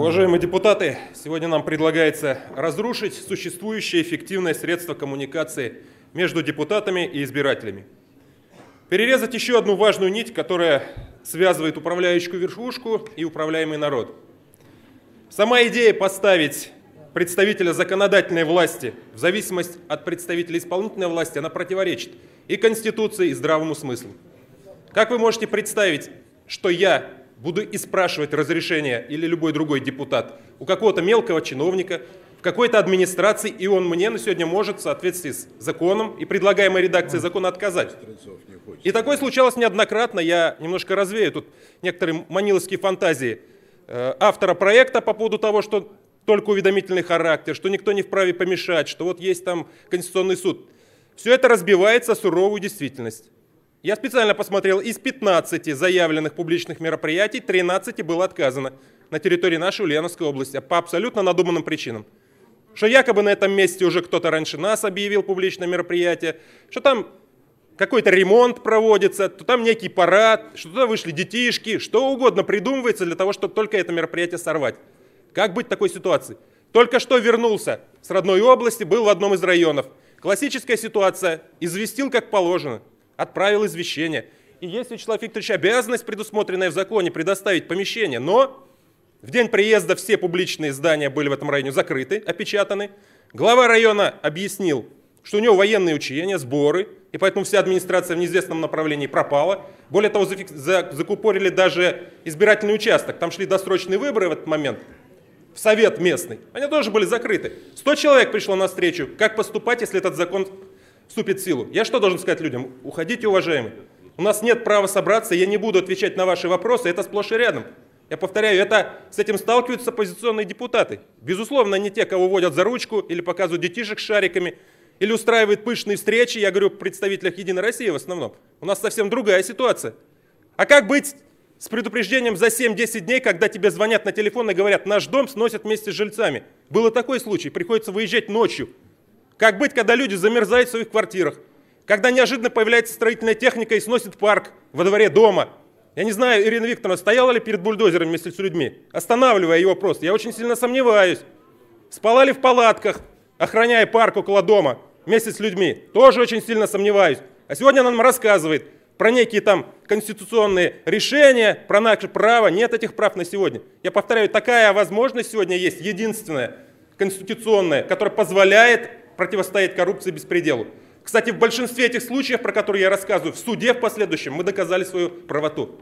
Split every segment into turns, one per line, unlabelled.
Уважаемые депутаты, сегодня нам предлагается разрушить существующее эффективное средство коммуникации между депутатами и избирателями. Перерезать еще одну важную нить, которая связывает управляющую верхушку и управляемый народ. Сама идея поставить представителя законодательной власти в зависимость от представителя исполнительной власти, она противоречит и Конституции, и здравому смыслу. Как вы можете представить, что я, буду и спрашивать разрешение или любой другой депутат у какого-то мелкого чиновника, в какой-то администрации, и он мне на сегодня может в соответствии с законом и предлагаемой редакцией закона отказать. И такое случалось неоднократно. Я немножко развею тут некоторые маниловские фантазии э, автора проекта по поводу того, что только уведомительный характер, что никто не вправе помешать, что вот есть там Конституционный суд. Все это разбивается суровую действительность. Я специально посмотрел, из 15 заявленных публичных мероприятий 13 было отказано на территории нашей Ульяновской области по абсолютно надуманным причинам. Что якобы на этом месте уже кто-то раньше нас объявил публичное мероприятие, что там какой-то ремонт проводится, то там некий парад, что туда вышли детишки, что угодно придумывается для того, чтобы только это мероприятие сорвать. Как быть в такой ситуации? Только что вернулся с родной области, был в одном из районов. Классическая ситуация, известил как положено – отправил извещение. И есть Вячеслав Викторович обязанность, предусмотренная в законе, предоставить помещение, но в день приезда все публичные здания были в этом районе закрыты, опечатаны. Глава района объяснил, что у него военные учения, сборы, и поэтому вся администрация в неизвестном направлении пропала. Более того, закупорили даже избирательный участок. Там шли досрочные выборы в этот момент в совет местный. Они тоже были закрыты. 100 человек пришло на встречу. Как поступать, если этот закон вступит в силу. Я что должен сказать людям? Уходите, уважаемые. У нас нет права собраться, я не буду отвечать на ваши вопросы, это сплошь и рядом. Я повторяю, это, с этим сталкиваются оппозиционные депутаты. Безусловно, не те, кого водят за ручку или показывают детишек шариками, или устраивают пышные встречи, я говорю представителях Единой России в основном. У нас совсем другая ситуация. А как быть с предупреждением за 7-10 дней, когда тебе звонят на телефон и говорят, наш дом сносят вместе с жильцами? Было такой случай, приходится выезжать ночью, как быть, когда люди замерзают в своих квартирах? Когда неожиданно появляется строительная техника и сносит парк во дворе дома? Я не знаю, Ирина Викторовна стояла ли перед бульдозером вместе с людьми, останавливая его просто. Я очень сильно сомневаюсь. Спала ли в палатках, охраняя парк около дома вместе с людьми? Тоже очень сильно сомневаюсь. А сегодня она нам рассказывает про некие там конституционные решения, про наше право. Нет этих прав на сегодня. Я повторяю, такая возможность сегодня есть, единственная, конституционная, которая позволяет противостоять коррупции беспределу. Кстати, в большинстве этих случаев, про которые я рассказываю, в суде в последующем мы доказали свою правоту.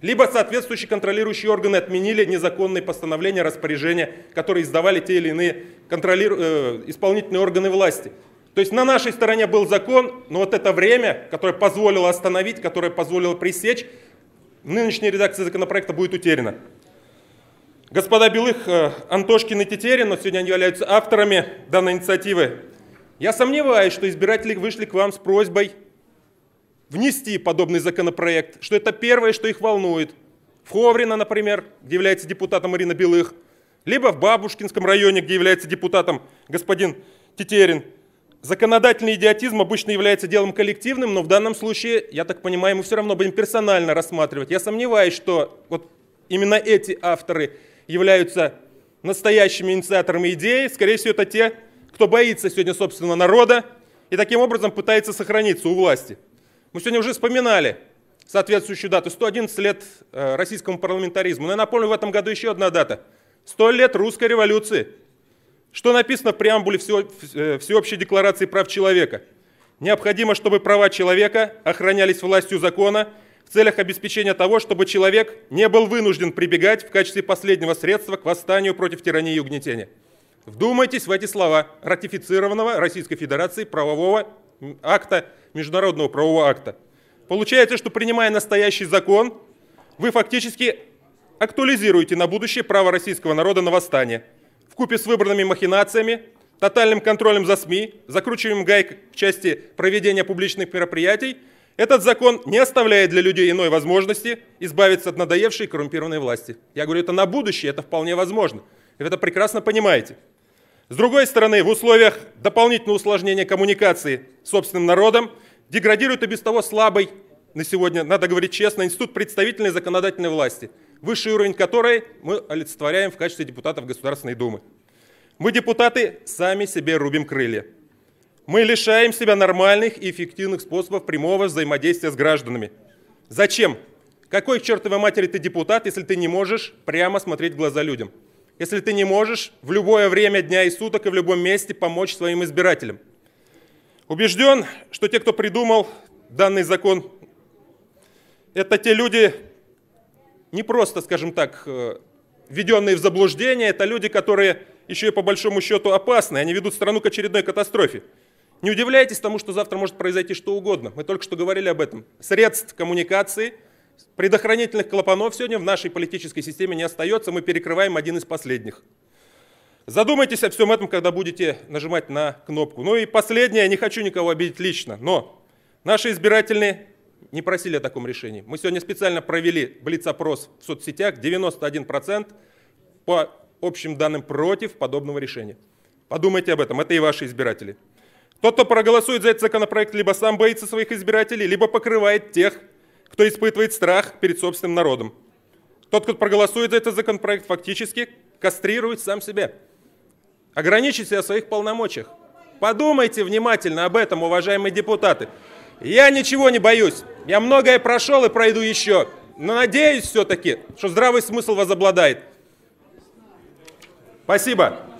Либо соответствующие контролирующие органы отменили незаконные постановления, распоряжения, которые издавали те или иные контролиру... э, исполнительные органы власти. То есть на нашей стороне был закон, но вот это время, которое позволило остановить, которое позволило пресечь, нынешняя редакция законопроекта будет утеряна. Господа Белых, э, Антошкин и Тетерин, но сегодня они являются авторами данной инициативы, я сомневаюсь, что избиратели вышли к вам с просьбой внести подобный законопроект, что это первое, что их волнует. В Ховрино, например, где является депутатом Ирина Белых, либо в Бабушкинском районе, где является депутатом господин Тетерин. Законодательный идиотизм обычно является делом коллективным, но в данном случае, я так понимаю, мы все равно будем персонально рассматривать. Я сомневаюсь, что вот именно эти авторы являются настоящими инициаторами идеи. Скорее всего, это те кто боится сегодня собственного народа и таким образом пытается сохраниться у власти. Мы сегодня уже вспоминали соответствующую дату, 111 лет э, российскому парламентаризму. Но я напомню, в этом году еще одна дата. 100 лет русской революции. Что написано в преамбуле э, Всеобщей декларации прав человека? Необходимо, чтобы права человека охранялись властью закона в целях обеспечения того, чтобы человек не был вынужден прибегать в качестве последнего средства к восстанию против тирании и угнетения. Вдумайтесь в эти слова ратифицированного Российской Федерации правового акта, международного правового акта. Получается, что принимая настоящий закон, вы фактически актуализируете на будущее право российского народа на восстание. В купе с выбранными махинациями, тотальным контролем за СМИ, закручиванием гайк в части проведения публичных мероприятий, этот закон не оставляет для людей иной возможности избавиться от надоевшей коррумпированной власти. Я говорю, это на будущее, это вполне возможно. И вы это прекрасно понимаете. С другой стороны, в условиях дополнительного усложнения коммуникации с собственным народом деградирует и без того слабый на сегодня, надо говорить честно, институт представительной законодательной власти, высший уровень которой мы олицетворяем в качестве депутатов Государственной Думы. Мы, депутаты, сами себе рубим крылья. Мы лишаем себя нормальных и эффективных способов прямого взаимодействия с гражданами. Зачем? Какой к чертовой матери ты депутат, если ты не можешь прямо смотреть в глаза людям? если ты не можешь в любое время дня и суток и в любом месте помочь своим избирателям. Убежден, что те, кто придумал данный закон, это те люди, не просто, скажем так, э, введенные в заблуждение, это люди, которые еще и по большому счету опасны, они ведут страну к очередной катастрофе. Не удивляйтесь тому, что завтра может произойти что угодно. Мы только что говорили об этом. Средств коммуникации – Предохранительных клапанов сегодня в нашей политической системе не остается, мы перекрываем один из последних. Задумайтесь о всем этом, когда будете нажимать на кнопку. Ну и последнее, я не хочу никого обидеть лично, но наши избиратели не просили о таком решении. Мы сегодня специально провели блиц-опрос в соцсетях, 91% по общим данным против подобного решения. Подумайте об этом, это и ваши избиратели. Тот, кто проголосует за этот законопроект, либо сам боится своих избирателей, либо покрывает тех, кто испытывает страх перед собственным народом. Тот, кто проголосует за этот законопроект, фактически кастрирует сам себя. Ограничите о своих полномочиях. Подумайте внимательно об этом, уважаемые депутаты. Я ничего не боюсь. Я многое прошел и пройду еще. Но надеюсь все-таки, что здравый смысл возобладает. Спасибо.